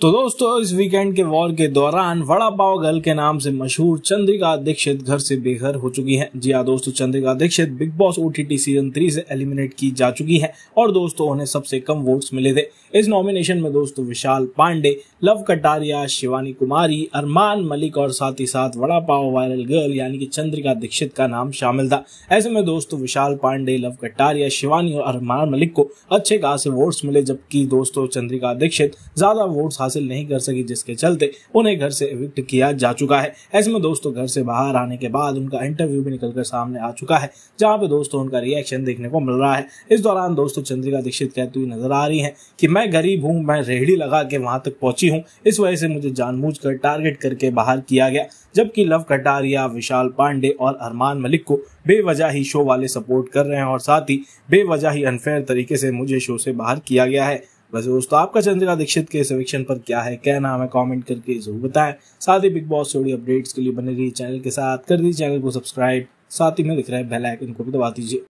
तो दोस्तों इस वीकेंड के वॉर के दौरान वड़ा पाव गर्ल के नाम से मशहूर चंद्रिका दीक्षित घर से बेघर हो चुकी है जी हाँ दोस्तों Chandrika Dixit Bigg Boss OTT season three से एलिमिनेट की जा चुकी है और दोस्तों उन्हें सबसे कम वोट्स मिले थे इस नॉमिनेशन में दोस्तों विशाल पांडे लव कटारिया शिवानी कुमारी अरमान मलिक और साथ ही साथ वड़ा पाव वायरल गर्ल यानी कि चंद्रिका दीक्षित का नाम शामिल था ऐसे में दोस्तों विशाल पांडे लव कटारिया शिवानी और अरमान मलिक को अच्छे खासे वोट्स मिले जबकि दोस्तों चंद्रिका दीक्षित ज्यादा वोट्स हासिल नहीं कर सकी जिसके चलते उन्हें घर से इविक्ट किया जा चुका है ऐसे में दोस्तों घर से बाहर आने के बाद उनका इंटरव्यू भी निकलकर सामने आ चुका है जहाँ पे दोस्तों उनका रिएक्शन देखने को मिल रहा है इस दौरान दोस्तों चंद्रिका दीक्षित कहती हुई नजर आ रही है की मैं गरीब हूँ मैं रेहड़ी लगा के वहां तक पहुंची हूँ इस वजह से मुझे जानबूझ कर टारगेट करके बाहर किया गया जबकि लव कटारिया विशाल पांडे और अरमान मलिक को बेवजह ही शो वाले सपोर्ट कर रहे हैं और साथ ही बेवजह ही अनफेयर तरीके से मुझे शो से बाहर किया गया है वैसे दोस्तों आपका चंद्रिका दीक्षित के सर्वेक्षण पर क्या है क्या नाम है कमेंट करके जरूर बताएं साथ ही बिग बॉस से जुड़ी अपडेट्स के लिए बने रही चैनल के साथ कर दीजिए चैनल को सब्सक्राइब साथ ही में दिख रहे बेलाइकन बेल आइकन को भी दबा दीजिए